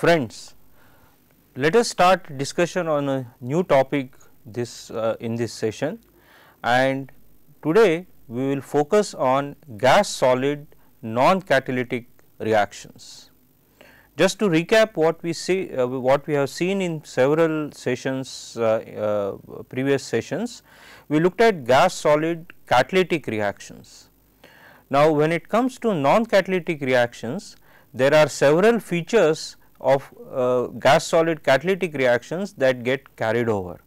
Friends, let us start discussion on a new topic this uh, in this session and today we will focus on gas solid non-catalytic reactions. Just to recap what we see uh, what we have seen in several sessions uh, uh previous sessions, we looked at gas solid catalytic reactions. Now, when it comes to non-catalytic reactions, there are several features of uh, gas solid catalytic reactions that get carried over.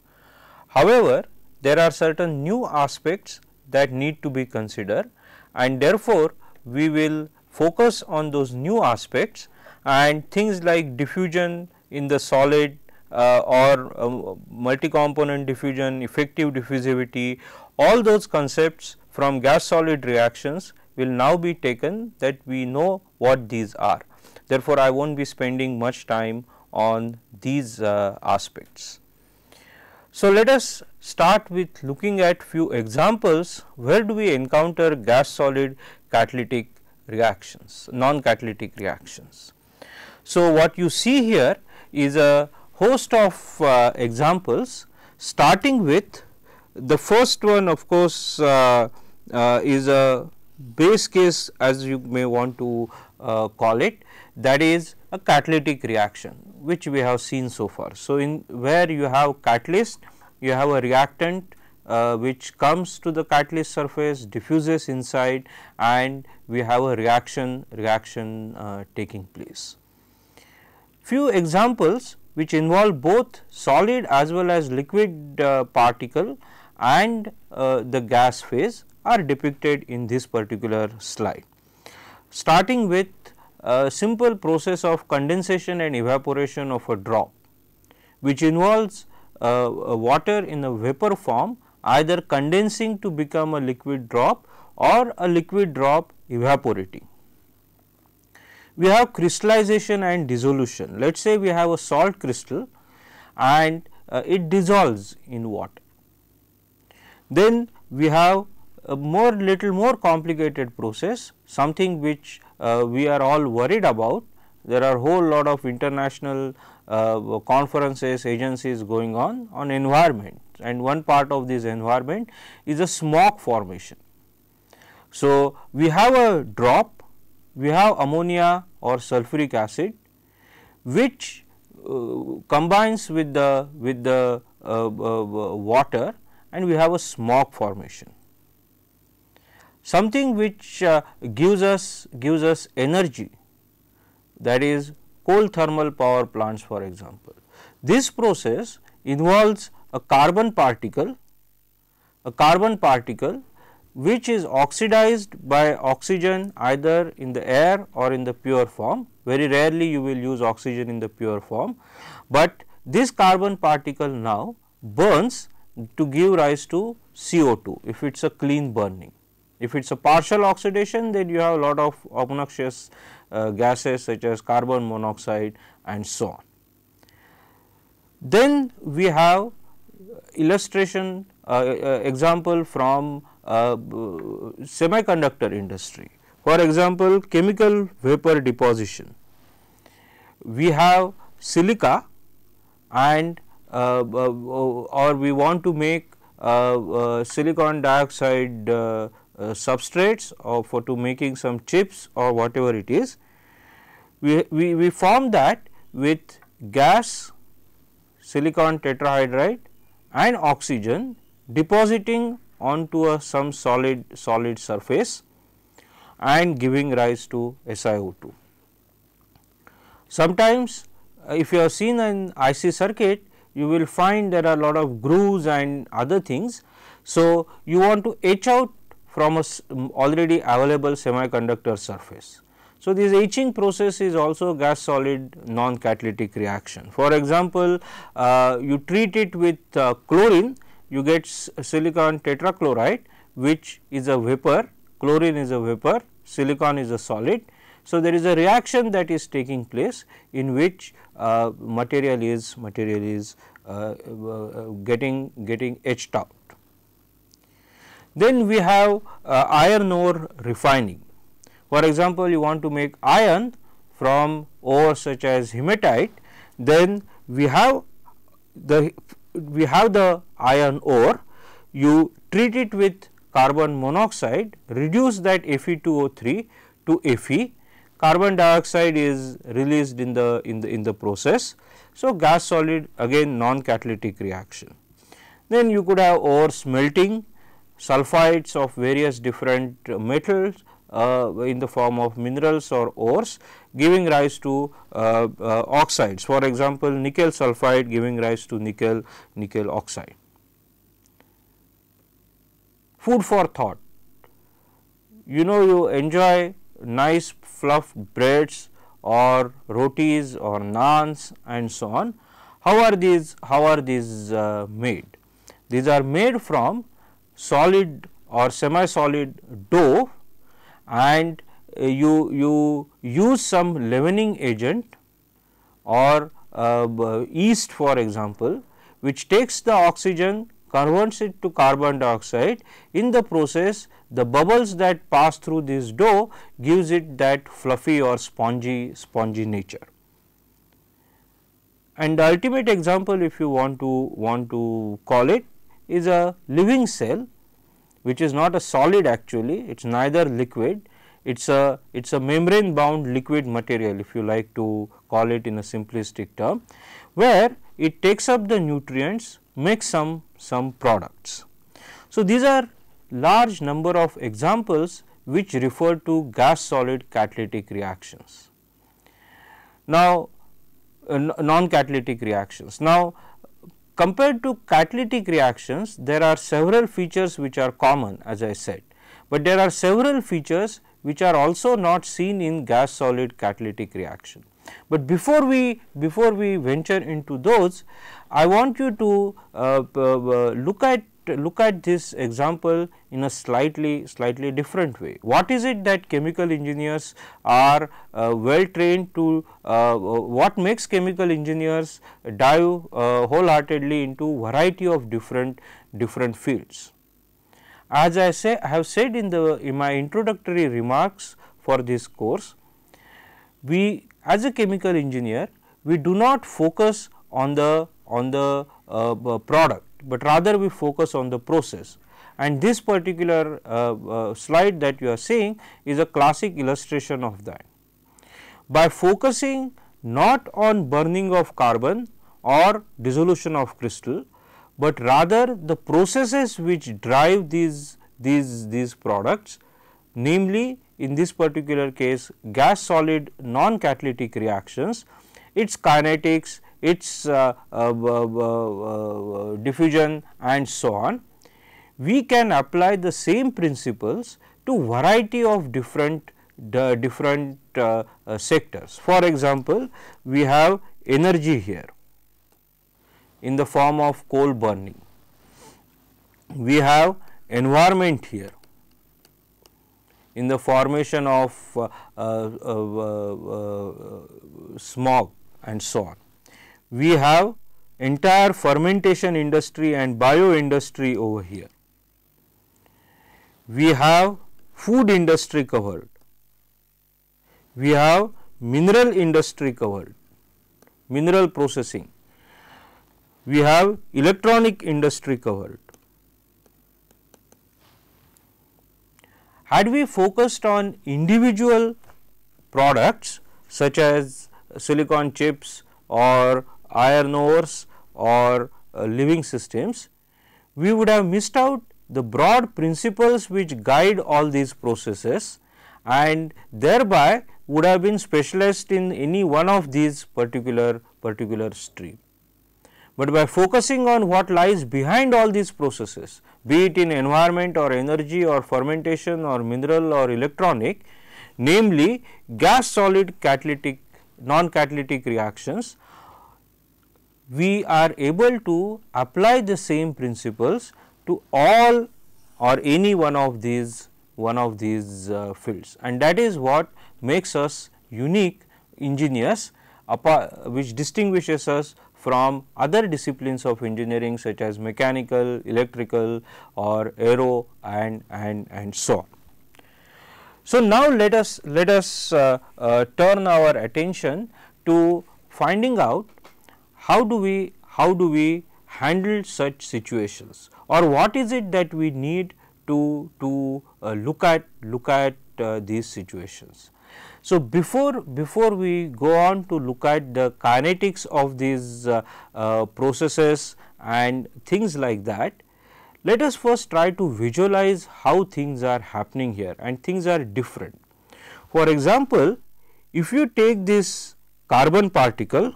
However, there are certain new aspects that need to be considered and therefore, we will focus on those new aspects and things like diffusion in the solid uh, or uh, um, multi component diffusion, effective diffusivity, all those concepts from gas solid reactions will now be taken that we know what these are. Therefore, I will not be spending much time on these uh, aspects. So, let us start with looking at few examples where do we encounter gas solid catalytic reactions, non catalytic reactions. So, what you see here is a host of uh, examples starting with the first one of course uh, uh, is a base case as you may want to uh, call it that is a catalytic reaction which we have seen so far. So, in where you have catalyst, you have a reactant uh, which comes to the catalyst surface, diffuses inside and we have a reaction, reaction uh, taking place. Few examples which involve both solid as well as liquid uh, particle and uh, the gas phase are depicted in this particular slide. Starting with a simple process of condensation and evaporation of a drop which involves uh, uh, water in a vapor form either condensing to become a liquid drop or a liquid drop evaporating. We have crystallization and dissolution. Let us say we have a salt crystal and uh, it dissolves in water. Then we have a more little more complicated process something which uh, we are all worried about. There are whole lot of international uh, conferences, agencies going on on environment and one part of this environment is a smog formation. So, we have a drop, we have ammonia or sulfuric acid which uh, combines with the with the uh, uh, water and we have a smog formation something which uh, gives us gives us energy that is coal thermal power plants for example. This process involves a carbon particle, a carbon particle which is oxidized by oxygen either in the air or in the pure form. Very rarely you will use oxygen in the pure form, but this carbon particle now burns to give rise to CO2 if it is a clean burning. If it is a partial oxidation then you have a lot of obnoxious uh, gases such as carbon monoxide and so on. Then we have illustration uh, uh, example from uh, semiconductor industry. For example, chemical vapor deposition. We have silica and uh, uh, or we want to make silicon dioxide uh, substrates or for to making some chips or whatever it is. We, we, we form that with gas, silicon tetrahydride and oxygen depositing onto a some solid solid surface and giving rise to SiO2. Sometimes uh, if you have seen an IC circuit you will find there are a lot of grooves and other things. So, you want to etch out from a already available semiconductor surface. So, this etching process is also gas solid non catalytic reaction. For example, uh, you treat it with uh, chlorine you get silicon tetrachloride which is a vapor, chlorine is a vapor, silicon is a solid. So, there is a reaction that is taking place in which uh, material is material is uh, uh, getting getting etched up. Then we have uh, iron ore refining. For example, you want to make iron from ore such as hematite, then we have the we have the iron ore, you treat it with carbon monoxide, reduce that Fe2O3 to Fe, carbon dioxide is released in the in the in the process. So, gas solid again non catalytic reaction. Then you could have ore smelting sulfides of various different metals uh, in the form of minerals or ores giving rise to uh, uh, oxides for example nickel sulfide giving rise to nickel nickel oxide food for thought you know you enjoy nice fluffed breads or rotis or naans and so on how are these how are these uh, made these are made from solid or semi solid dough and uh, you, you use some leavening agent or uh, yeast for example, which takes the oxygen converts it to carbon dioxide. In the process the bubbles that pass through this dough gives it that fluffy or spongy, spongy nature. And the ultimate example if you want to want to call it is a living cell which is not a solid actually it is neither liquid it is a it is a membrane bound liquid material if you like to call it in a simplistic term where it takes up the nutrients makes some some products. So, these are large number of examples which refer to gas solid catalytic reactions. Now, uh, non catalytic reactions. Now, Compared to catalytic reactions, there are several features which are common as I said, but there are several features which are also not seen in gas solid catalytic reaction. But before we before we venture into those, I want you to uh, uh, uh look at look at this example in a slightly slightly different way. What is it that chemical engineers are uh, well trained to uh, what makes chemical engineers dive uh, wholeheartedly into variety of different different fields. As I say I have said in the in my introductory remarks for this course, we as a chemical engineer we do not focus on the on the uh, product but rather we focus on the process. And this particular uh, uh, slide that you are seeing is a classic illustration of that. By focusing not on burning of carbon or dissolution of crystal, but rather the processes which drive these, these, these products, namely in this particular case gas solid non catalytic reactions, its kinetics, its uh, uh, uh, diffusion and so on. We can apply the same principles to variety of different different uh, uh, sectors. For example, we have energy here in the form of coal burning. We have environment here in the formation of uh, smog and so on we have entire fermentation industry and bio industry over here. We have food industry covered, we have mineral industry covered, mineral processing, we have electronic industry covered. Had we focused on individual products such as silicon chips or iron ores or uh, living systems, we would have missed out the broad principles which guide all these processes and thereby would have been specialized in any one of these particular particular stream. But by focusing on what lies behind all these processes, be it in environment or energy or fermentation or mineral or electronic, namely gas solid catalytic non catalytic reactions, we are able to apply the same principles to all or any one of these one of these uh, fields and that is what makes us unique engineers which distinguishes us from other disciplines of engineering such as mechanical, electrical or aero and, and, and so on. So, now let us let us uh, uh, turn our attention to finding out how do we how do we handle such situations or what is it that we need to to uh, look at look at uh, these situations. So, before before we go on to look at the kinetics of these uh, uh processes and things like that, let us first try to visualize how things are happening here and things are different. For example, if you take this carbon particle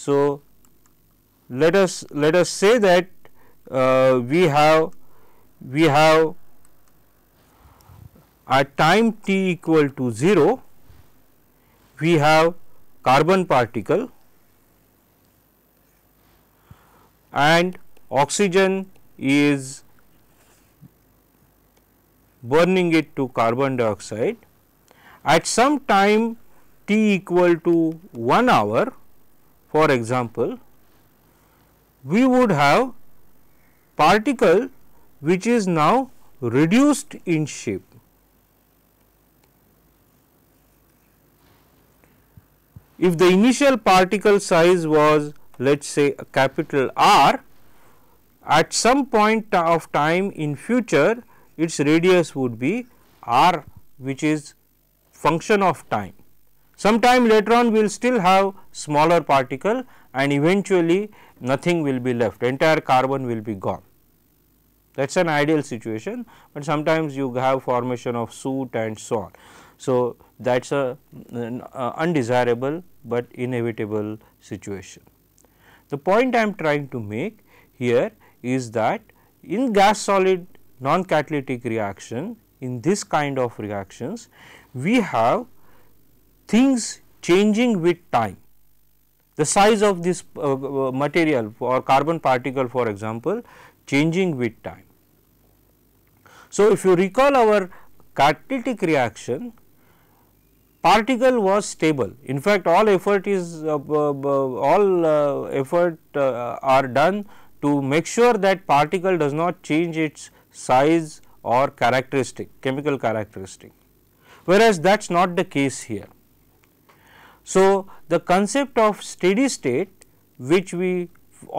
so, let us let us say that uh, we have we have at time t equal to 0 we have carbon particle and oxygen is burning it to carbon dioxide at some time t equal to 1 hour for example, we would have particle which is now reduced in shape. If the initial particle size was let us say a capital R, at some point of time in future its radius would be R which is function of time. Sometime later on we will still have smaller particle and eventually nothing will be left entire carbon will be gone. That is an ideal situation, but sometimes you have formation of soot and so on. So, that is a uh, undesirable, but inevitable situation. The point I am trying to make here is that in gas solid non catalytic reaction in this kind of reactions we have things changing with time. The size of this uh, uh material or carbon particle for example changing with time. So, if you recall our catalytic reaction particle was stable in fact all effort is uh, all uh, effort uh, are done to make sure that particle does not change its size or characteristic chemical characteristic whereas that is not the case here. So, the concept of steady state which we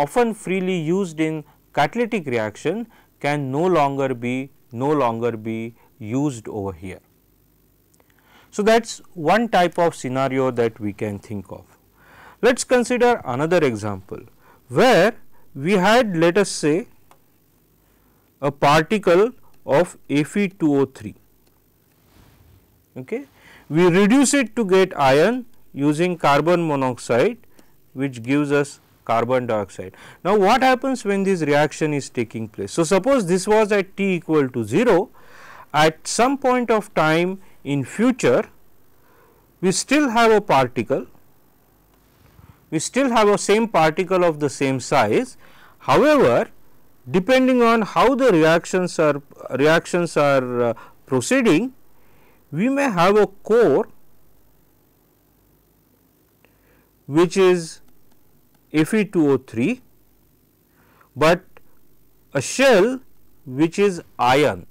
often freely used in catalytic reaction can no longer be no longer be used over here. So, that is one type of scenario that we can think of. Let us consider another example where we had let us say a particle of Fe2O3. Okay. We reduce it to get iron using carbon monoxide which gives us carbon dioxide. Now, what happens when this reaction is taking place? So, suppose this was at t equal to 0 at some point of time in future we still have a particle we still have a same particle of the same size. However, depending on how the reactions are reactions are uh, proceeding, we may have a core which is Fe2O3, but a shell which is iron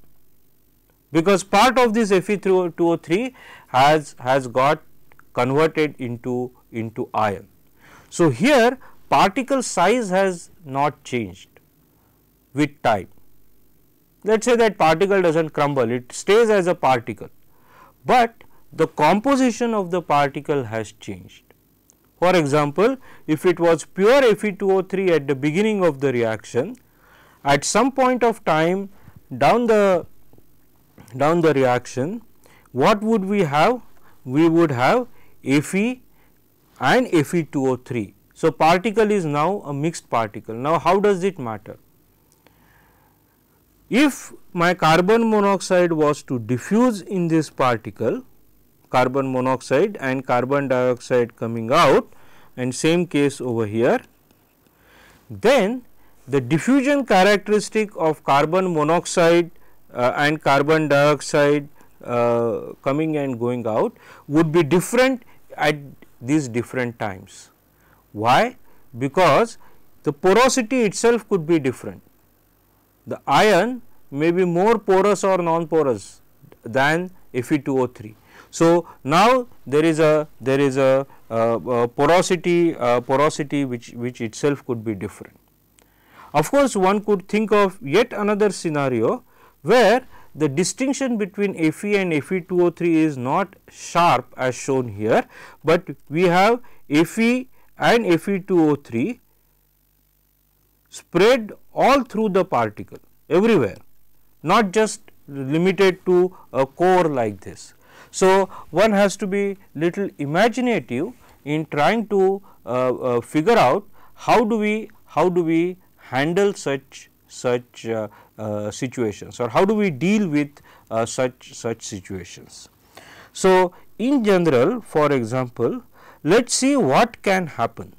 because part of this Fe2O3 has, has got converted into, into iron. So, here particle size has not changed with time. Let us say that particle does not crumble, it stays as a particle, but the composition of the particle has changed. For example, if it was pure Fe2O3 at the beginning of the reaction, at some point of time down the down the reaction, what would we have? We would have Fe and Fe2O3. So, particle is now a mixed particle. Now, how does it matter? If my carbon monoxide was to diffuse in this particle, carbon monoxide and carbon dioxide coming out and same case over here. Then the diffusion characteristic of carbon monoxide uh, and carbon dioxide uh, coming and going out would be different at these different times. Why? Because the porosity itself could be different. The iron may be more porous or non-porous than Fe2O3 so, now there is a there is a, uh, uh, porosity uh, porosity which which itself could be different. Of course, one could think of yet another scenario where the distinction between Fe and Fe2O3 is not sharp as shown here, but we have Fe and Fe2O3 spread all through the particle everywhere, not just limited to a core like this. So, one has to be little imaginative in trying to uh, uh, figure out how do we how do we handle such such uh, uh, situations or how do we deal with uh, such such situations. So, in general for example, let us see what can happen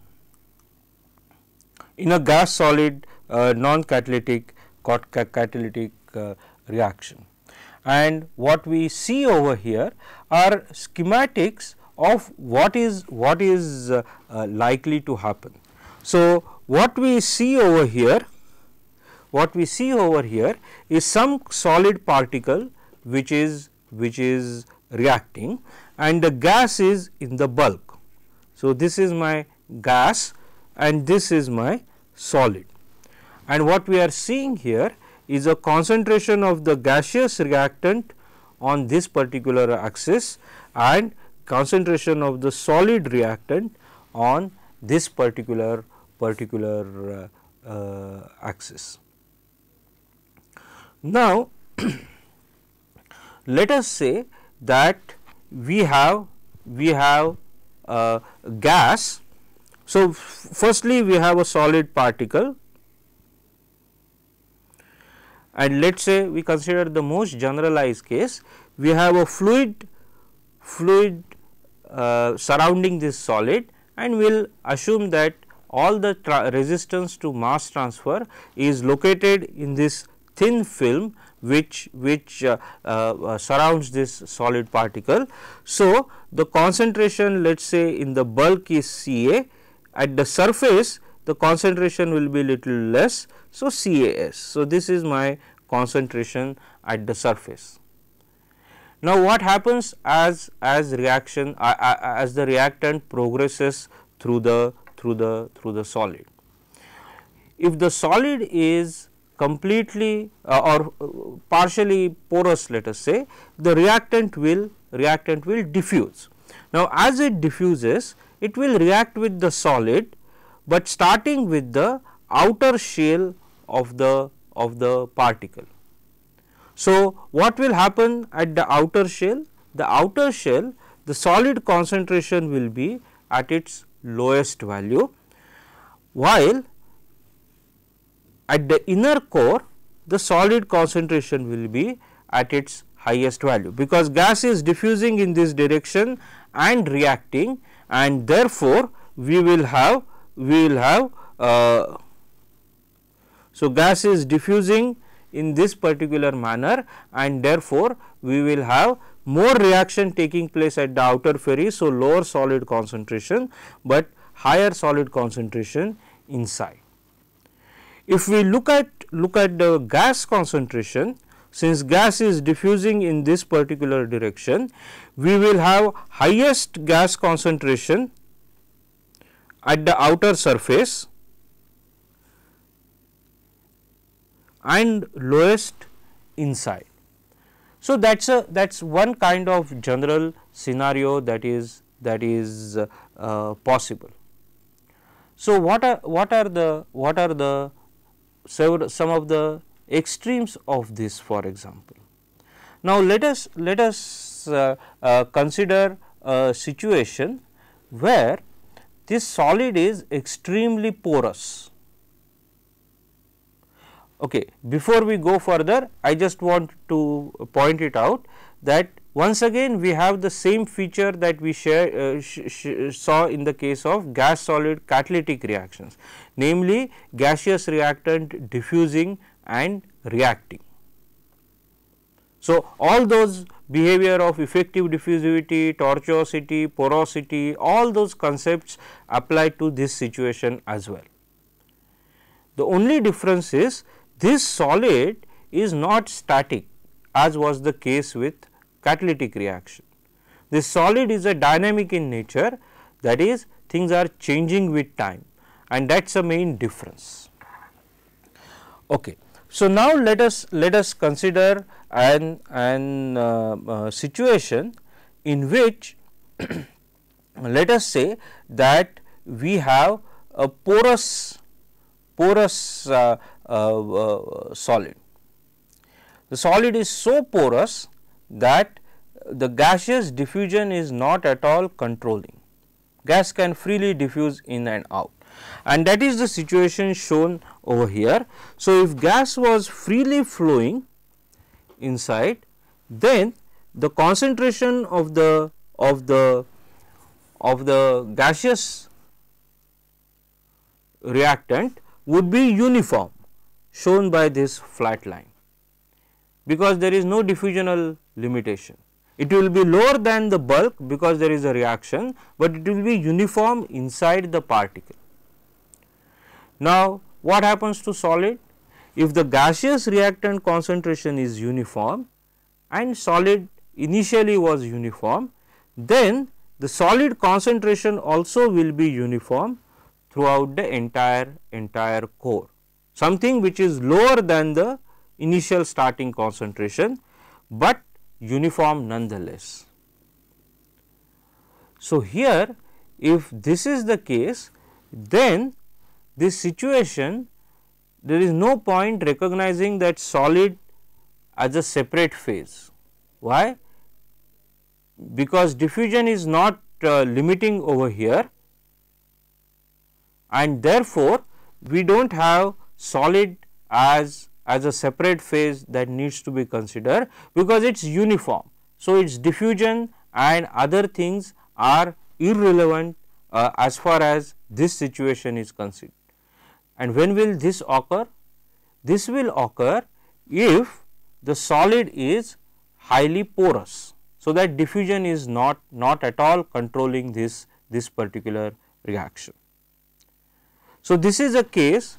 in a gas solid non catalytic catalytic reaction and what we see over here are schematics of what is what is uh, uh, likely to happen. So, what we see over here what we see over here is some solid particle which is which is reacting and the gas is in the bulk. So, this is my gas and this is my solid and what we are seeing here is a concentration of the gaseous reactant on this particular axis and concentration of the solid reactant on this particular particular uh, uh, axis. Now, let us say that we have we have a uh, gas. So, firstly we have a solid particle and let us say we consider the most generalized case, we have a fluid, fluid uh, surrounding this solid and we will assume that all the resistance to mass transfer is located in this thin film which, which uh, uh, surrounds this solid particle. So, the concentration let us say in the bulk is C A at the surface the concentration will be little less. So, CAS. So, this is my concentration at the surface. Now, what happens as as reaction uh, uh, as the reactant progresses through the through the through the solid. If the solid is completely uh, or uh, partially porous let us say the reactant will reactant will diffuse. Now, as it diffuses it will react with the solid but starting with the outer shell of the of the particle. So, what will happen at the outer shell? The outer shell the solid concentration will be at its lowest value while at the inner core the solid concentration will be at its highest value because gas is diffusing in this direction and reacting and therefore, we will have we will have. Uh, so, gas is diffusing in this particular manner and therefore, we will have more reaction taking place at the outer ferry. So, lower solid concentration, but higher solid concentration inside. If we look at look at the gas concentration, since gas is diffusing in this particular direction, we will have highest gas concentration at the outer surface and lowest inside. So, that is a that is one kind of general scenario that is that is uh, uh, possible. So, what are what are the what are the several, some of the extremes of this for example. Now, let us let us uh, uh consider a situation where this solid is extremely porous. Okay. Before we go further, I just want to point it out that once again we have the same feature that we share, uh, sh sh saw in the case of gas solid catalytic reactions, namely gaseous reactant diffusing and reacting. So, all those behavior of effective diffusivity, tortuosity, porosity, all those concepts apply to this situation as well. The only difference is this solid is not static as was the case with catalytic reaction. This solid is a dynamic in nature that is things are changing with time and that is the main difference. Okay. So, now let us let us consider an, an uh, uh, situation in which let us say that we have a porous porous uh, uh, uh, solid. The solid is so porous that the gaseous diffusion is not at all controlling. Gas can freely diffuse in and out and that is the situation shown over here. So, if gas was freely flowing inside then the concentration of the of the of the gaseous reactant would be uniform shown by this flat line because there is no diffusional limitation. It will be lower than the bulk because there is a reaction, but it will be uniform inside the particle. Now, what happens to solid? If the gaseous reactant concentration is uniform and solid initially was uniform, then the solid concentration also will be uniform throughout the entire entire core, something which is lower than the initial starting concentration, but uniform nonetheless. So, here if this is the case, then this situation there is no point recognizing that solid as a separate phase. Why? Because diffusion is not uh, limiting over here and therefore, we do not have solid as as a separate phase that needs to be considered because it is uniform. So, its diffusion and other things are irrelevant uh, as far as this situation is considered. And when will this occur? This will occur if the solid is highly porous. So, that diffusion is not, not at all controlling this, this particular reaction. So, this is a case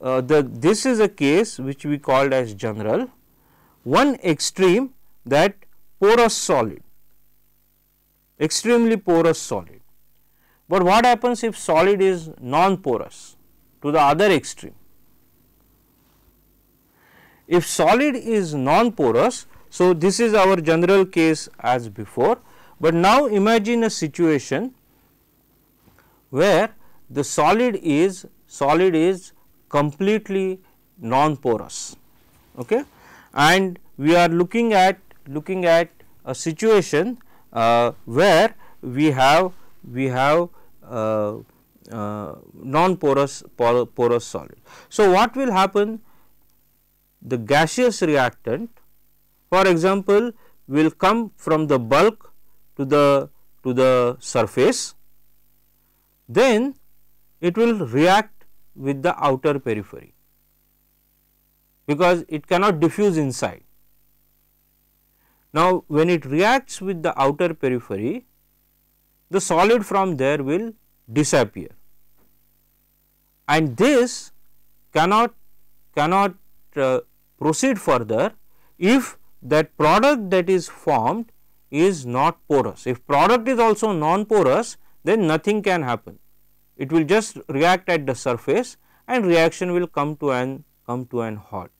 uh, the, this is a case which we called as general one extreme that porous solid extremely porous solid. But what happens if solid is non porous? to the other extreme. If solid is non-porous, so this is our general case as before, but now imagine a situation where the solid is solid is completely non-porous okay? and we are looking at looking at a situation uh, where we have we have uh, uh, non-porous porous solid. So, what will happen? The gaseous reactant for example, will come from the bulk to the to the surface, then it will react with the outer periphery because it cannot diffuse inside. Now, when it reacts with the outer periphery, the solid from there will disappear and this cannot cannot uh, proceed further if that product that is formed is not porous. If product is also non-porous then nothing can happen. It will just react at the surface and reaction will come to an come to an halt.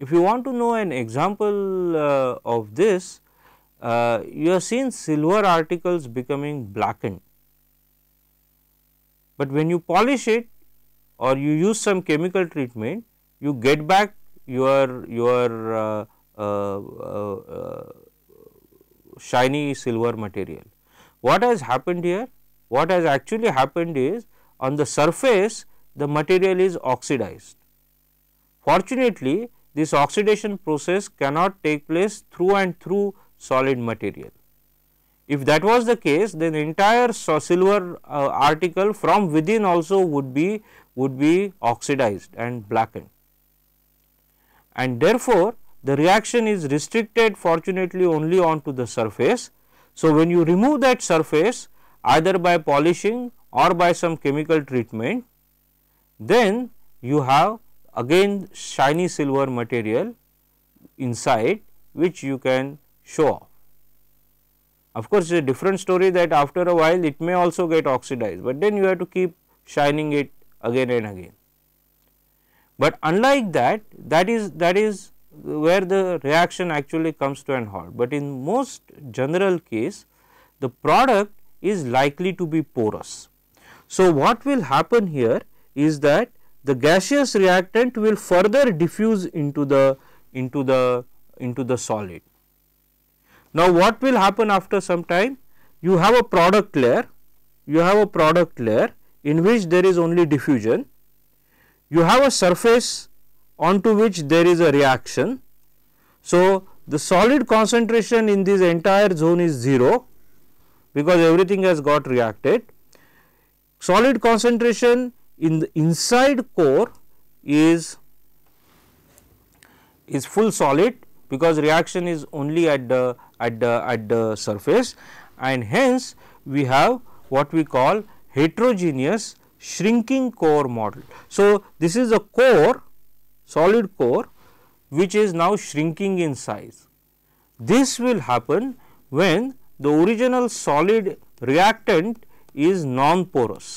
If you want to know an example uh, of this, uh, you have seen silver articles becoming blackened but when you polish it or you use some chemical treatment, you get back your, your uh, uh, uh, shiny silver material. What has happened here? What has actually happened is on the surface the material is oxidized. Fortunately, this oxidation process cannot take place through and through solid material. If that was the case, then entire silver uh, article from within also would be would be oxidized and blackened. And therefore, the reaction is restricted fortunately only onto the surface. So, when you remove that surface either by polishing or by some chemical treatment, then you have again shiny silver material inside which you can show off. Of course, it's a different story that after a while it may also get oxidized, but then you have to keep shining it again and again. But unlike that, that is that is where the reaction actually comes to an halt. But in most general case, the product is likely to be porous. So, what will happen here is that the gaseous reactant will further diffuse into the into the into the solid now, what will happen after some time? You have a product layer, you have a product layer in which there is only diffusion, you have a surface onto which there is a reaction. So, the solid concentration in this entire zone is 0 because everything has got reacted. Solid concentration in the inside core is is full solid because reaction is only at the at the at the surface and hence we have what we call heterogeneous shrinking core model. So, this is a core solid core which is now shrinking in size. This will happen when the original solid reactant is non-porous.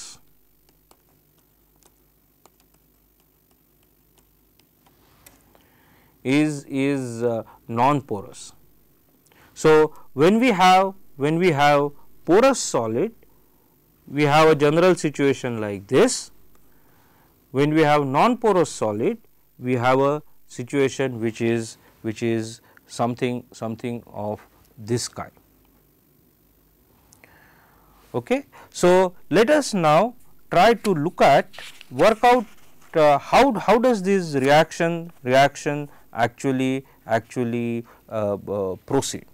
is is uh, non porous so, when we have when we have porous solid we have a general situation like this. When we have non-porous solid we have a situation which is which is something something of this kind. Okay. So, let us now try to look at work out uh, how how does this reaction reaction actually actually uh, uh, proceed.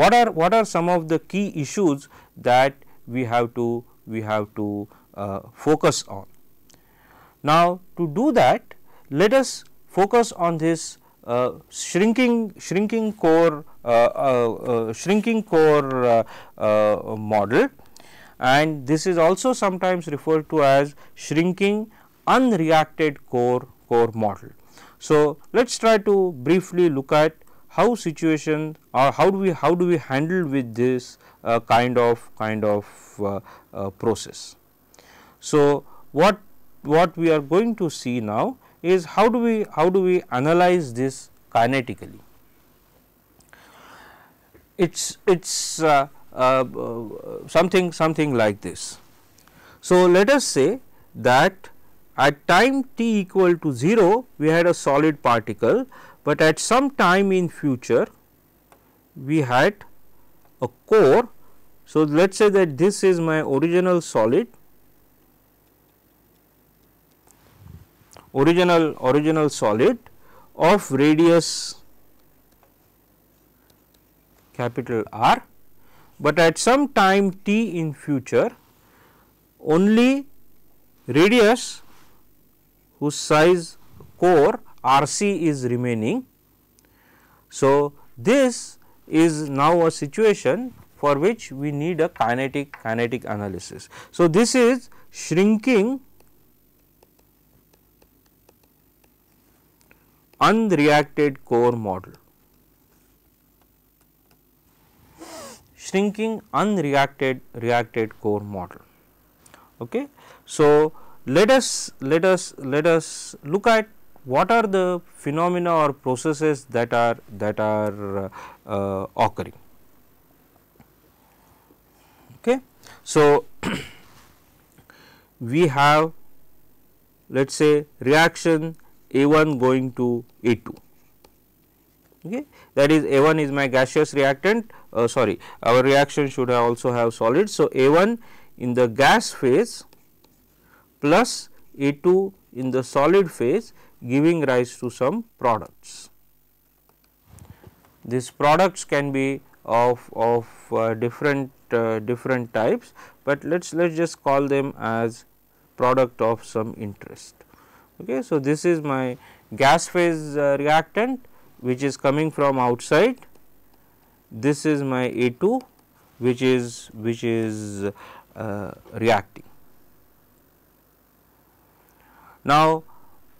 What are what are some of the key issues that we have to we have to uh, focus on? Now, to do that, let us focus on this uh, shrinking shrinking core uh, uh, uh shrinking core uh, model, and this is also sometimes referred to as shrinking unreacted core core model. So, let us try to briefly look at how situation or how do we how do we handle with this uh, kind of kind of uh, uh, process. So, what what we are going to see now is how do we how do we analyze this kinetically. It's it's uh, uh, something something like this. So, let us say that at time t equal to 0 we had a solid particle but at some time in future we had a core. So, let us say that this is my original solid original original solid of radius capital R, but at some time t in future only radius whose size core R c is remaining. So, this is now a situation for which we need a kinetic kinetic analysis. So, this is shrinking unreacted core model. Shrinking unreacted reacted core model. Okay. So, let us let us let us look at what are the phenomena or processes that are that are uh, occurring. Okay. So, we have let us say reaction A 1 going to A 2 okay. that is A 1 is my gaseous reactant uh, sorry our reaction should have also have solids. So, A 1 in the gas phase plus A 2 in the solid phase giving rise to some products. These products can be of, of uh, different uh, different types, but let us let us just call them as product of some interest. Okay. So, this is my gas phase uh, reactant which is coming from outside, this is my A 2 which is which is uh, reacting. Now,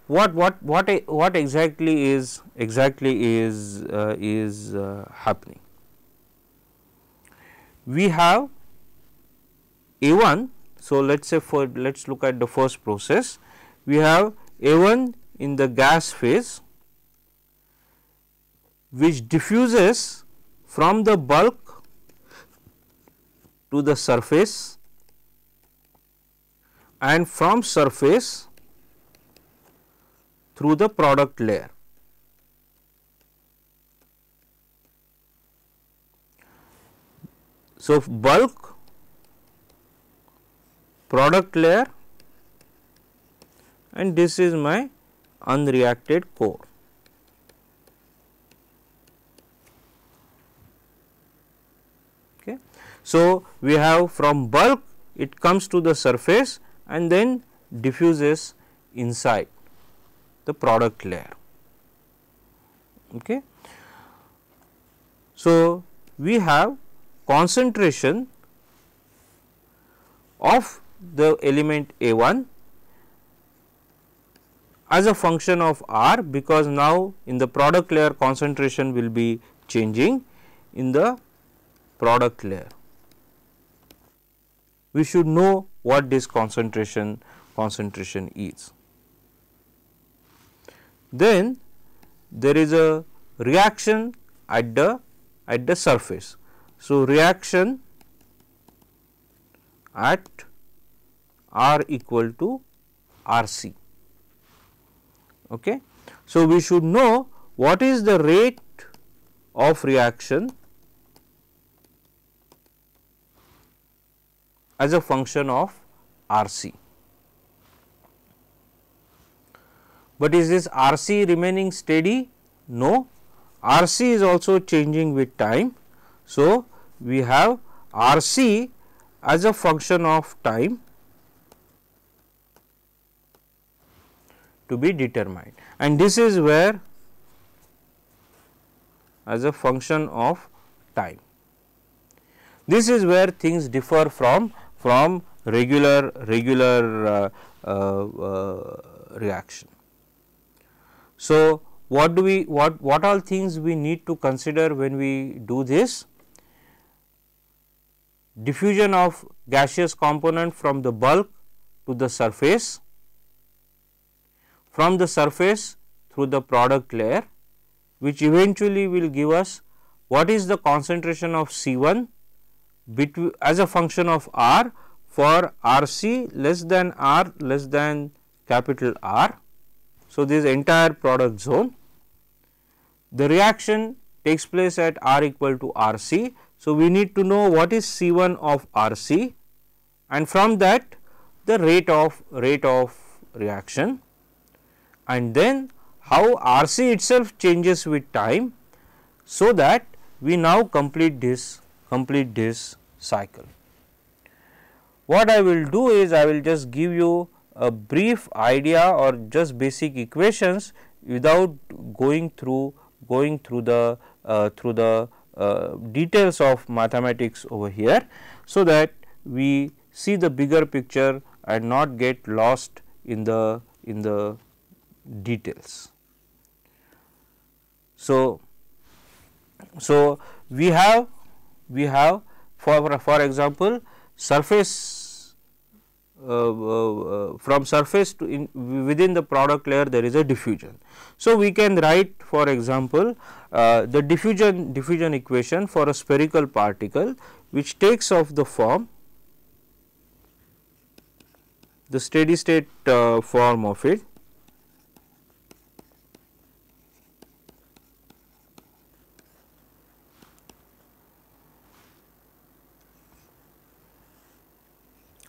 what what what what exactly is exactly is uh, is uh, happening we have a1 so let's say for let's look at the first process we have a1 in the gas phase which diffuses from the bulk to the surface and from surface through the product layer. So, bulk product layer and this is my unreacted core. Okay. So, we have from bulk it comes to the surface and then diffuses inside the product layer. Okay. So, we have concentration of the element A 1 as a function of R because now in the product layer concentration will be changing in the product layer. We should know what this concentration concentration is then there is a reaction at the at the surface. So, reaction at R equal to R c. Okay. So, we should know what is the rate of reaction as a function of R c. but is this RC remaining steady? No, RC is also changing with time. So, we have RC as a function of time to be determined and this is where as a function of time. This is where things differ from from regular regular uh, uh, uh, reaction. So, what do we what what all things we need to consider when we do this? Diffusion of gaseous component from the bulk to the surface, from the surface through the product layer which eventually will give us what is the concentration of C 1 between as a function of R for R c less than R less than capital R so, this entire product zone. The reaction takes place at R equal to R c. So, we need to know what is C 1 of R c and from that the rate of rate of reaction and then how R c itself changes with time. So, that we now complete this complete this cycle. What I will do is I will just give you a brief idea or just basic equations without going through going through the uh, through the uh, details of mathematics over here. So, that we see the bigger picture and not get lost in the in the details. So, so we have we have for for example surface uh, uh, uh, from surface to in within the product layer there is a diffusion. So, we can write for example, uh, the diffusion diffusion equation for a spherical particle which takes of the form the steady state uh, form of it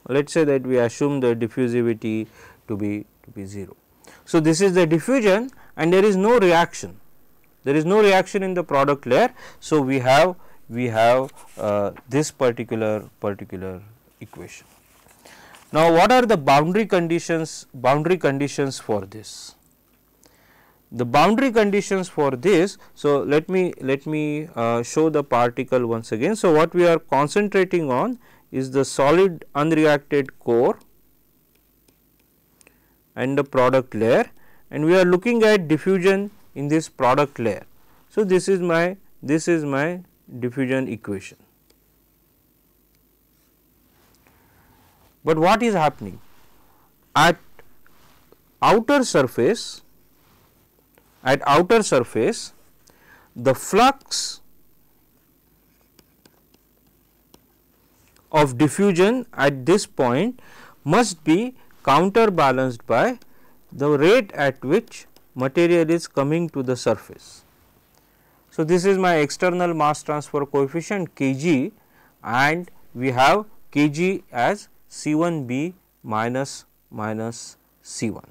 let us say that we assume the diffusivity to be to be 0. So, this is the diffusion and there is no reaction there is no reaction in the product layer. So, we have we have uh, this particular particular equation. Now, what are the boundary conditions boundary conditions for this? The boundary conditions for this. So, let me let me uh, show the particle once again. So, what we are concentrating on is the solid unreacted core and the product layer and we are looking at diffusion in this product layer. So, this is my this is my diffusion equation. But what is happening at outer surface at outer surface the flux of diffusion at this point must be counterbalanced by the rate at which material is coming to the surface. So, this is my external mass transfer coefficient Kg and we have Kg as C1b minus minus C1.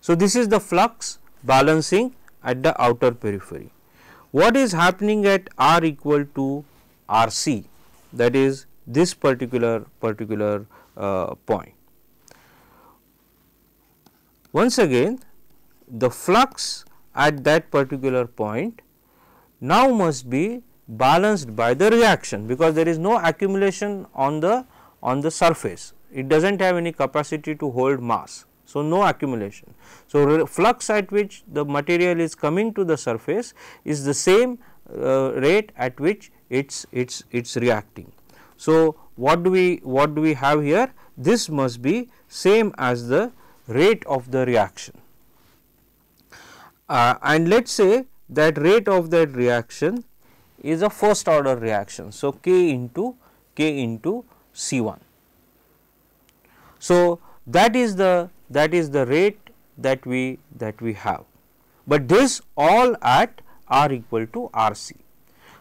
So, this is the flux balancing at the outer periphery. What is happening at R equal to RC? that is this particular particular uh, point. Once again the flux at that particular point now must be balanced by the reaction because there is no accumulation on the on the surface it does not have any capacity to hold mass. So, no accumulation. So, flux at which the material is coming to the surface is the same uh, rate at which it's it's it's reacting. So what do we what do we have here? This must be same as the rate of the reaction. Uh, and let's say that rate of that reaction is a first order reaction. So K into K into C1. So that is the that is the rate that we that we have. But this all at R equal to R c.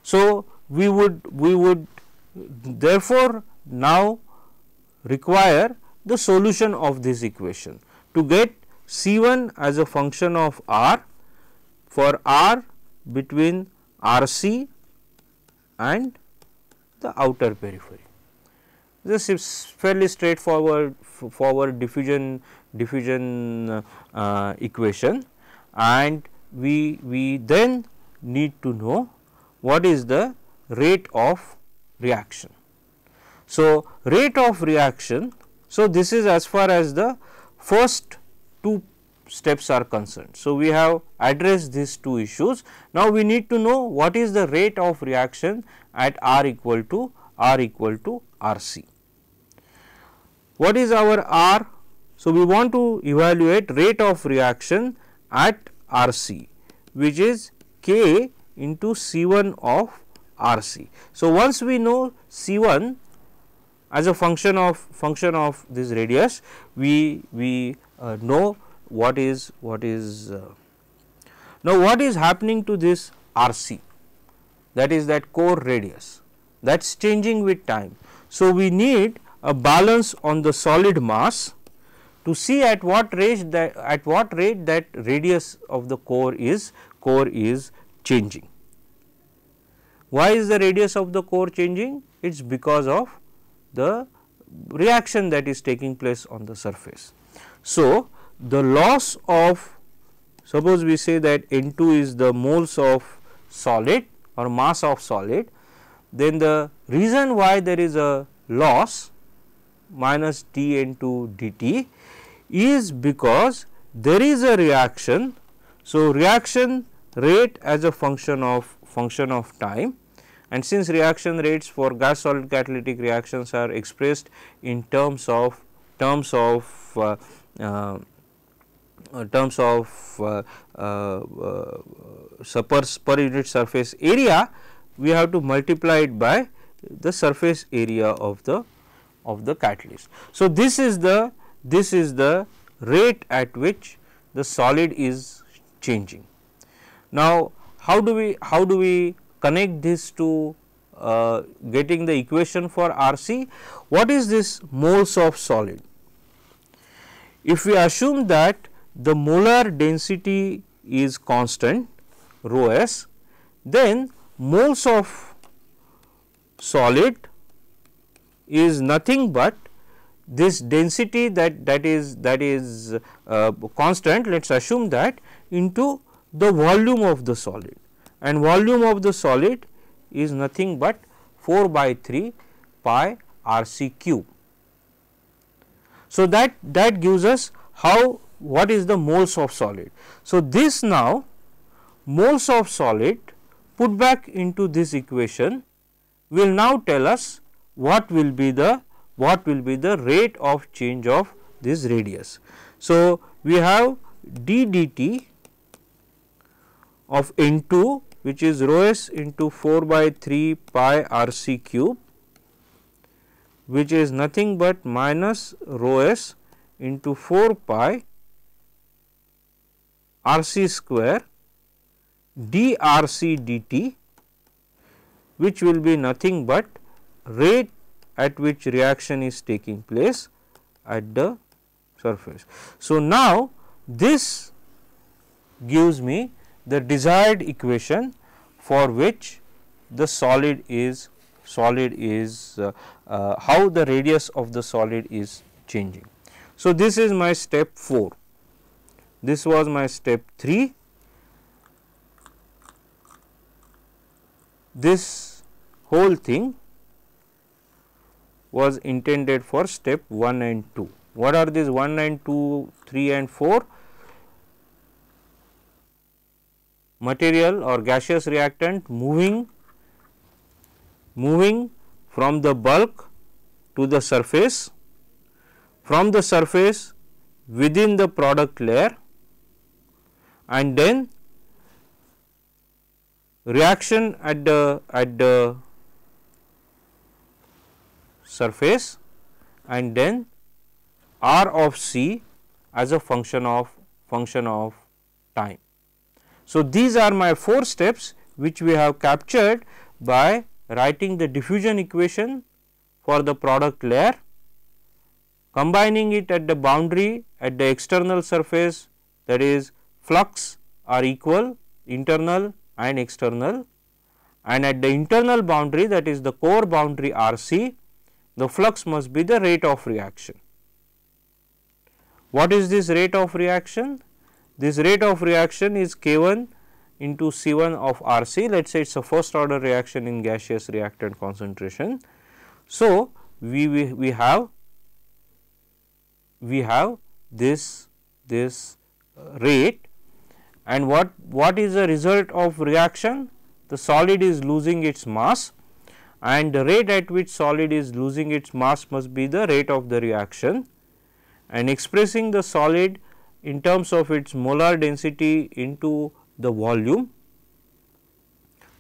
So, we would we would therefore, now require the solution of this equation to get C 1 as a function of R for R between R c and the outer periphery. This is fairly straightforward forward diffusion diffusion uh, equation and we we then need to know what is the rate of reaction. So, rate of reaction, so this is as far as the first two steps are concerned. So, we have addressed these two issues. Now, we need to know what is the rate of reaction at R equal to R equal to R c. What is our R? So, we want to evaluate rate of reaction at R c which is K into C1 of RC. So, once we know C1 as a function of function of this radius, we we uh, know what is what is uh, now what is happening to this RC that is that core radius that is changing with time. So, we need a balance on the solid mass to see at what rate that at what rate that radius of the core is core is changing. Why is the radius of the core changing? It is because of the reaction that is taking place on the surface. So, the loss of suppose we say that N2 is the moles of solid or mass of solid, then the reason why there is a loss minus dN2 dt is because there is a reaction. So, reaction rate as a function of function of time and since reaction rates for gas solid catalytic reactions are expressed in terms of terms of uh, uh, terms of uh, uh, uh per unit surface area we have to multiply it by the surface area of the of the catalyst. So, this is the this is the rate at which the solid is changing. Now, how do we how do we connect this to uh, getting the equation for RC? What is this moles of solid? If we assume that the molar density is constant rho s, then moles of solid is nothing but this density that that is that is uh, constant let us assume that into the volume of the solid and volume of the solid is nothing but 4 by 3 pi r c cube. So, that that gives us how what is the moles of solid. So, this now moles of solid put back into this equation will now tell us what will be the what will be the rate of change of this radius. So, we have d dt of into which is rho s into 4 by 3 pi r c cube which is nothing but minus rho s into 4 pi r c square d r c d t which will be nothing but rate at which reaction is taking place at the surface. So, now this gives me the desired equation for which the solid is solid is uh, uh, how the radius of the solid is changing. So, this is my step 4, this was my step 3, this whole thing was intended for step 1 and 2. What are these 1 and 2, 3 and 4? material or gaseous reactant moving moving from the bulk to the surface, from the surface within the product layer and then reaction at the at the surface and then R of C as a function of function of time. So, these are my four steps which we have captured by writing the diffusion equation for the product layer, combining it at the boundary at the external surface that is flux are equal internal and external and at the internal boundary that is the core boundary RC, the flux must be the rate of reaction. What is this rate of reaction? This rate of reaction is K1 into C1 of RC, let us say it is a first order reaction in gaseous reactant concentration. So, we, we, we have we have this this uh, rate and what what is the result of reaction the solid is losing its mass and the rate at which solid is losing its mass must be the rate of the reaction and expressing the solid in terms of its molar density into the volume,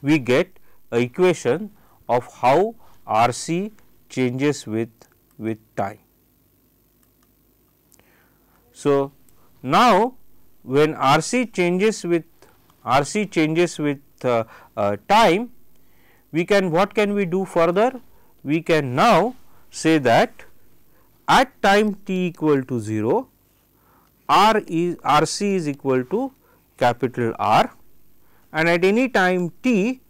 we get a equation of how RC changes with, with time. So, now when RC changes with RC changes with uh, uh, time, we can what can we do further? We can now say that at time t equal to 0, R is R c is equal to capital R and at any time t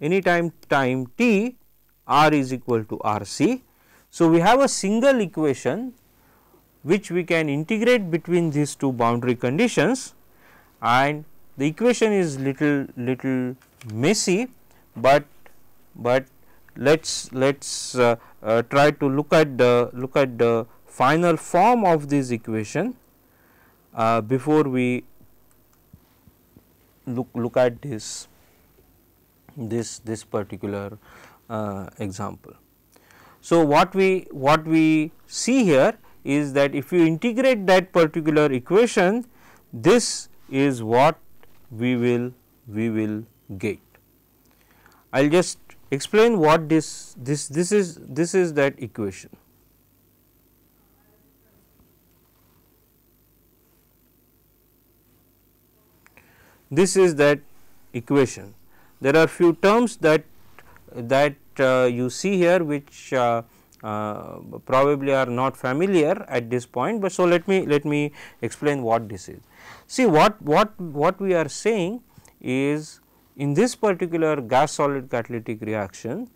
any time time t R is equal to R c. So, we have a single equation which we can integrate between these two boundary conditions and the equation is little little messy, but but let's let's uh, uh, try to look at the look at the final form of this equation uh, before we look look at this this this particular uh, example. So, what we what we see here is that if you integrate that particular equation this is what we will we will get. I will just explain what this this this is this is that equation this is that equation there are few terms that that uh, you see here which uh, uh, probably are not familiar at this point, but so let me let me explain what this is. See what what what we are saying is in this particular gas solid catalytic reaction,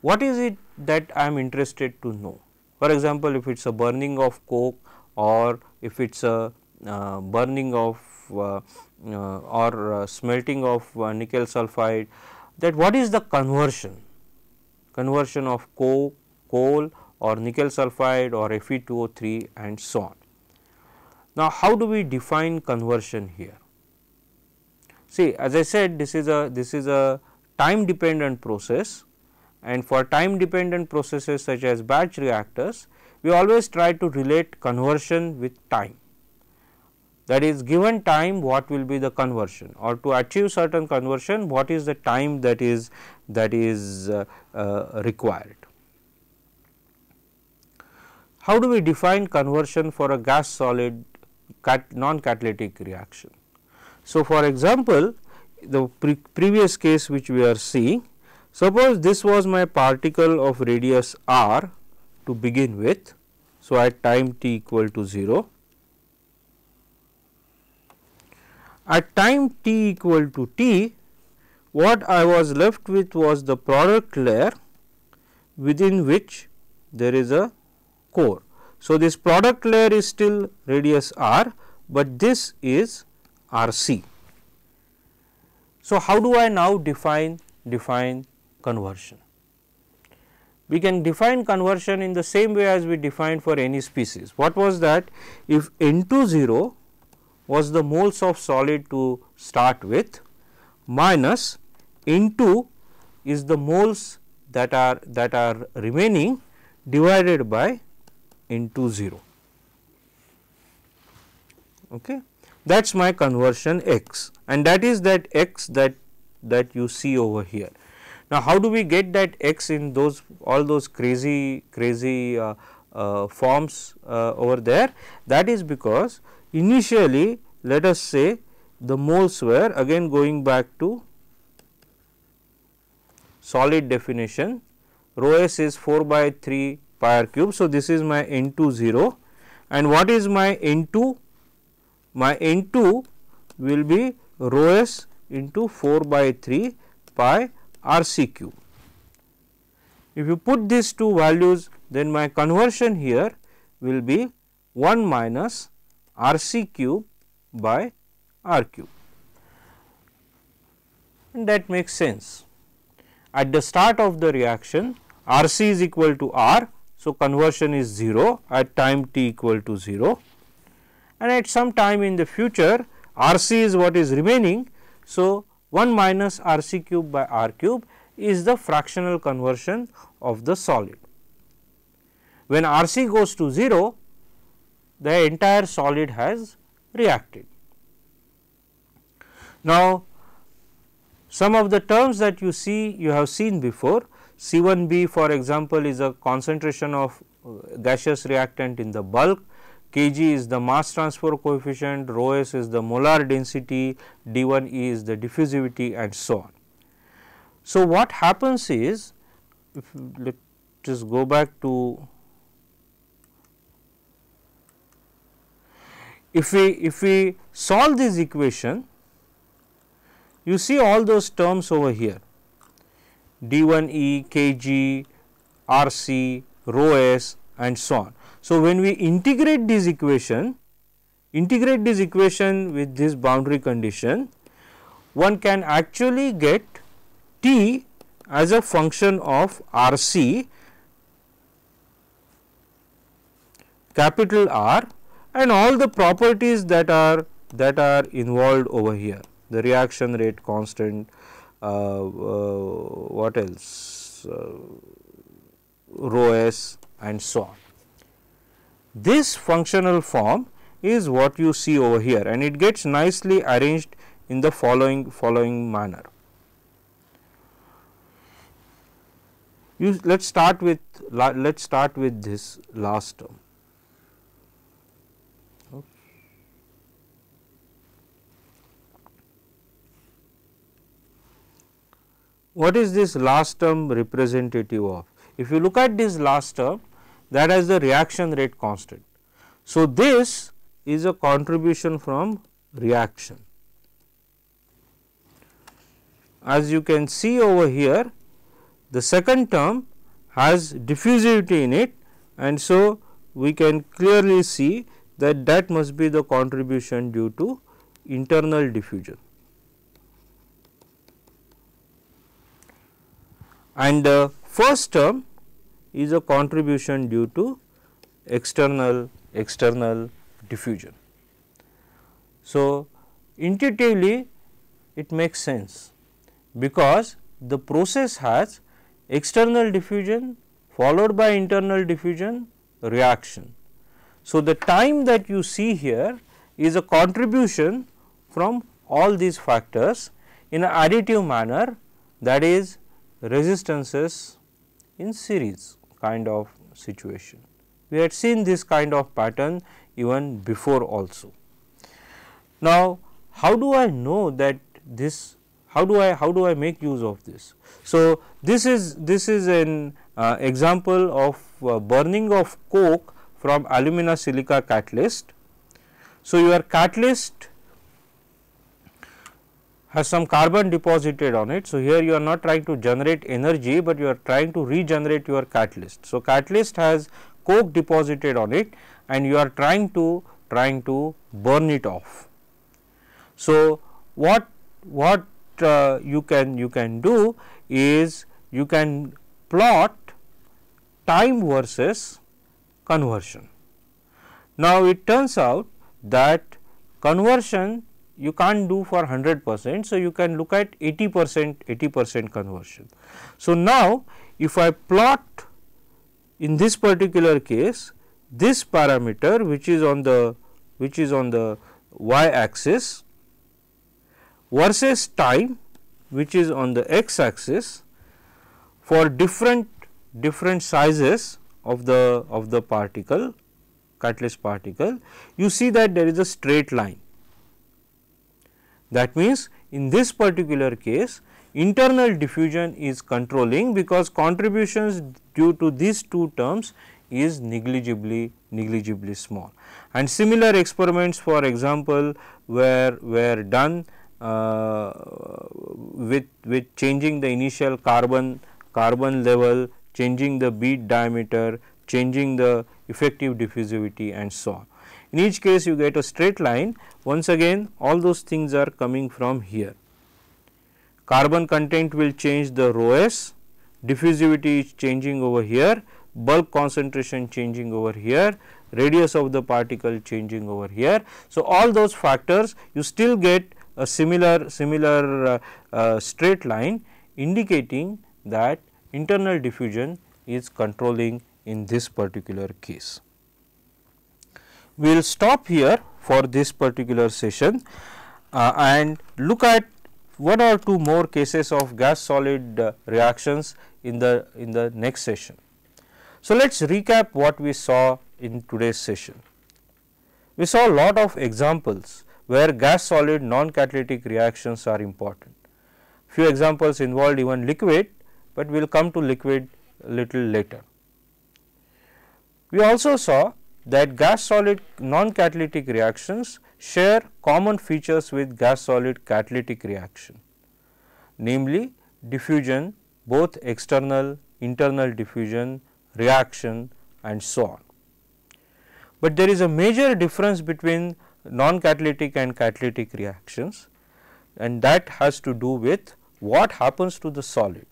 what is it that I am interested to know? For example, if it is a burning of coke or if it is a uh, burning of uh, uh, or uh, smelting of uh, nickel sulphide that what is the conversion? Conversion of coke, coal or nickel sulphide or Fe2O3 and so on. Now, how do we define conversion here? See as I said this is a this is a time dependent process and for time dependent processes such as batch reactors we always try to relate conversion with time. That is given time what will be the conversion or to achieve certain conversion what is the time that is that is uh, uh, required. How do we define conversion for a gas solid cat non catalytic reaction? So, for example, the pre previous case which we are seeing, suppose this was my particle of radius r to begin with. So, at time t equal to 0, at time t equal to t, what I was left with was the product layer within which there is a core. So, this product layer is still radius r, but this is RC. So, how do I now define define conversion? We can define conversion in the same way as we defined for any species. What was that? If N2 0 was the moles of solid to start with minus N2 is the moles that are that are remaining divided by N2 0. Okay that is my conversion x and that is that x that that you see over here. Now, how do we get that x in those all those crazy crazy uh, uh, forms uh, over there? That is because initially let us say the moles were again going back to solid definition rho s is 4 by 3 pi r cube. So, this is my n 2 0 and what is my n 2 my n2 will be rho s into 4 by 3 pi RCQ. If you put these two values then my conversion here will be 1 minus RC cube by R cube and that makes sense. At the start of the reaction RC is equal to R. So, conversion is 0 at time t equal to 0 and at some time in the future R c is what is remaining. So, 1 minus R c cube by R cube is the fractional conversion of the solid. When R c goes to 0, the entire solid has reacted. Now, some of the terms that you see you have seen before C 1 B for example, is a concentration of uh, gaseous reactant in the bulk kg is the mass transfer coefficient, rho s is the molar density, d1e is the diffusivity and so on. So, what happens is if let us go back to if we if we solve this equation you see all those terms over here d1e kg rc rho s and so on so, when we integrate this equation, integrate this equation with this boundary condition, one can actually get t as a function of RC capital R and all the properties that are that are involved over here the reaction rate constant uh, uh, what else uh, rho s and so on. This functional form is what you see over here and it gets nicely arranged in the following following manner. You let's start with let's start with this last term. What is this last term representative of? If you look at this last term, that has the reaction rate constant. So, this is a contribution from reaction. As you can see over here, the second term has diffusivity in it and so we can clearly see that that must be the contribution due to internal diffusion. And the uh, first term is a contribution due to external external diffusion. So, intuitively it makes sense because the process has external diffusion followed by internal diffusion reaction. So, the time that you see here is a contribution from all these factors in an additive manner that is resistances in series kind of situation. We had seen this kind of pattern even before also. Now, how do I know that this how do I how do I make use of this? So, this is this is an uh, example of uh, burning of coke from alumina silica catalyst. So, your catalyst has some carbon deposited on it. So, here you are not trying to generate energy, but you are trying to regenerate your catalyst. So, catalyst has coke deposited on it and you are trying to trying to burn it off. So, what what uh, you can you can do is you can plot time versus conversion. Now, it turns out that conversion you can't do for 100 percent. So, you can look at 80 percent 80 percent conversion. So, now if I plot in this particular case this parameter which is on the which is on the y axis versus time which is on the x axis for different different sizes of the of the particle catalyst particle you see that there is a straight line that means, in this particular case internal diffusion is controlling because contributions due to these two terms is negligibly negligibly small and similar experiments for example were were done uh, with with changing the initial carbon carbon level changing the bead diameter changing the effective diffusivity and so on in each case you get a straight line once again all those things are coming from here. Carbon content will change the rho s, diffusivity is changing over here, bulk concentration changing over here, radius of the particle changing over here. So, all those factors you still get a similar similar uh, uh, straight line indicating that internal diffusion is controlling in this particular case we will stop here for this particular session uh, and look at one or two more cases of gas solid uh, reactions in the in the next session. So, let us recap what we saw in today's session. We saw a lot of examples where gas solid non catalytic reactions are important. Few examples involved even liquid, but we will come to liquid little later. We also saw that gas solid non-catalytic reactions share common features with gas solid catalytic reaction, namely diffusion both external, internal diffusion, reaction and so on. But there is a major difference between non-catalytic and catalytic reactions and that has to do with what happens to the solid.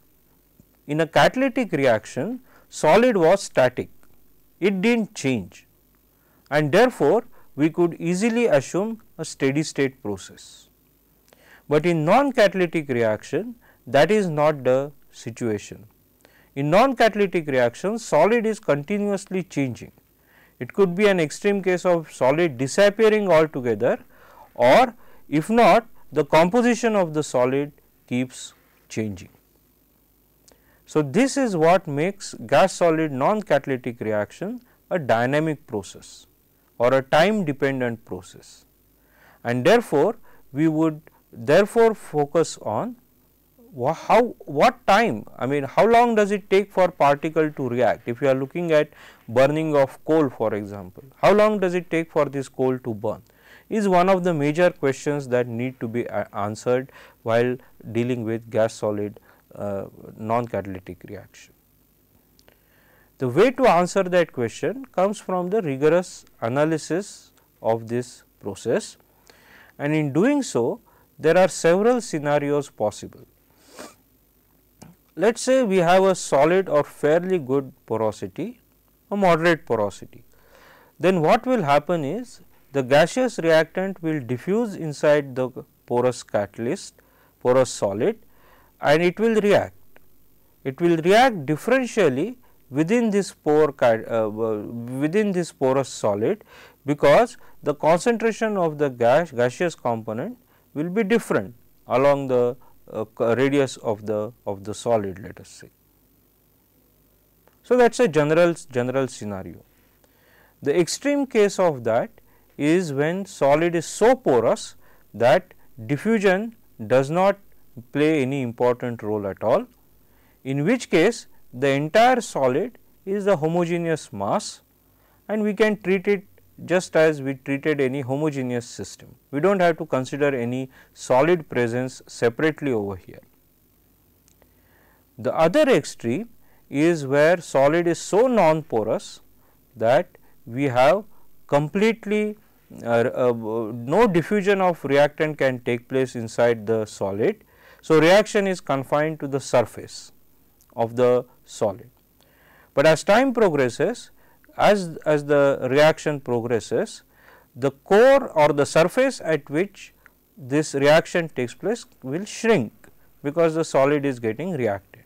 In a catalytic reaction, solid was static, it did not change and therefore, we could easily assume a steady state process. But in non-catalytic reaction that is not the situation. In non-catalytic reaction solid is continuously changing. It could be an extreme case of solid disappearing altogether or if not the composition of the solid keeps changing. So, this is what makes gas solid non-catalytic reaction a dynamic process or a time dependent process and therefore, we would therefore focus on how what time I mean how long does it take for particle to react if you are looking at burning of coal for example how long does it take for this coal to burn is one of the major questions that need to be answered while dealing with gas solid uh, non catalytic reaction. The way to answer that question comes from the rigorous analysis of this process and in doing so there are several scenarios possible. Let us say we have a solid or fairly good porosity, a moderate porosity. Then what will happen is the gaseous reactant will diffuse inside the porous catalyst, porous solid and it will react. It will react differentially within this pore uh, within this porous solid because the concentration of the gas gaseous component will be different along the uh, radius of the of the solid let us say. So, that is a general general scenario. The extreme case of that is when solid is so porous that diffusion does not play any important role at all, in which case the entire solid is the homogeneous mass and we can treat it just as we treated any homogeneous system. We do not have to consider any solid presence separately over here. The other extreme is where solid is so non-porous that we have completely uh, uh, no diffusion of reactant can take place inside the solid. So, reaction is confined to the surface of the solid. But as time progresses, as, as the reaction progresses, the core or the surface at which this reaction takes place will shrink because the solid is getting reacted.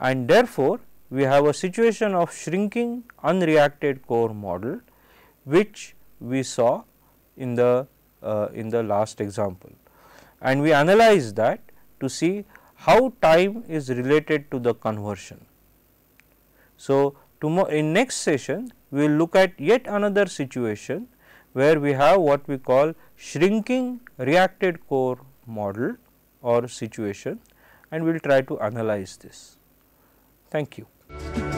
And therefore, we have a situation of shrinking unreacted core model which we saw in the uh, in the last example. And we analyze that to see how time is related to the conversion. So, tomorrow in next session we will look at yet another situation where we have what we call shrinking reacted core model or situation and we will try to analyze this. Thank you.